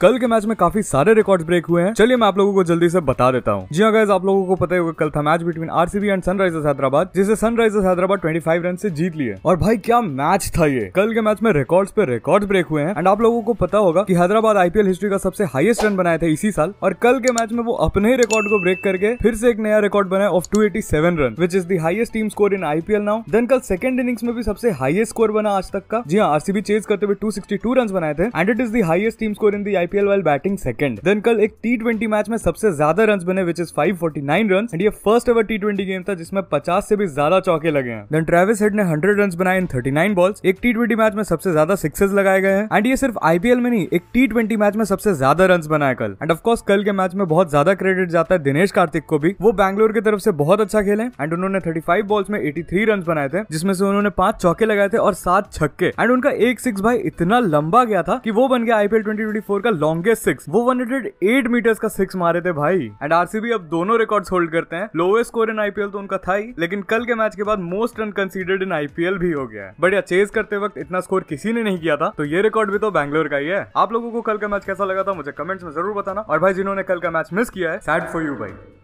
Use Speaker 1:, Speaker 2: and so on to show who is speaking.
Speaker 1: कल के मैच में काफी सारे रिकॉर्ड ब्रेक हुए हैं चलिए मैं आप लोगों को जल्दी से बता देता हूँ जी अगर हाँ, आप लोगों को पता होगा कल था match between RCB and Sunrisers Hyderabad जिसे सनराइजर्स हैदराबाद 25 रन से जीत लिए और भाई क्या मैच था ये कल के मैच में रिकॉर्ड्स पे रिकॉर्ड ब्रेक हुए हैं एंड आप लोगों को पता होगा की हैदराबाद आईपीएल हिस्ट्री का सबसे हाइएस्ट रन बनाए थे इसी साल और कल के मैच में वो अपने ही रिकॉर्ड को ब्रेक करके फिर से एक नया रिकॉर्ड बनाया off two run which is the highest team score in IPL now then कल सेकंड इनिंग्स में भी सबसे हाइएस्ट स्कोर बना आज तक का जी हाँ आरसीबी चेज करते हुए टू रन बनाए थे and it is the highest team score in the IPL while batting second then कल एक टी ट्वेंटी मैच में सबसे ज्यादा रन बने which is nine run and ये first ever T twenty game था जिसमें पचास से भी ज्यादा चौके लगे हैं देन ट्रेविस हेड ने हंड्रेड रन बनाए इन नाइन बॉल्स एक टी ट्वेंटी मैच में सबसे ज्यादा सिक्सेस लगाए गए हैं एंड ये सिर्फ आईपीएल में नहीं एक टी ट्वेंटी मैच में सबसे ज्यादा रन बनाए कल एंड ऑफकोर्स कल के मैच में बहुत ज्यादा क्रेडिट जाता है दिनेश कार्तिक को भी वो बैंगलोर की तरफ से बहुत अच्छा खेले एंड उन्होंने थर्टी फाइव बॉल्स में एटी थ्री रन बनाए थे जिसमें से उन्होंने पांच चौके लगाए थे और सात छक्के एंड उनका एक सिक्स भाई इतना लंबा गया था कि वो बन गया आईपीएल 2024 का लॉन्गेस्ट सिक्स वो एट मीटर्स का सिक्स मारे थे भाई एंड आरसीबी अब दोनों रिकॉर्ड होल्ड करते हैं लोवेस्ट स्कोर इन आईपीएल तो उनका था ही लेकिन कल के मैच के बाद most run considered in IPL भी हो गया है बढ़िया चेज करते वक्त इतना स्कोर किसी ने नहीं किया था तो ये रिकॉर्ड भी तो बैंगलोर का ही है आप लोगों को कल का मैच कैसा लगा था मुझे कमेंट्स में जरूर बताना और भाई जिन्होंने कल का मैच मिस किया है सैड फॉर यू भाई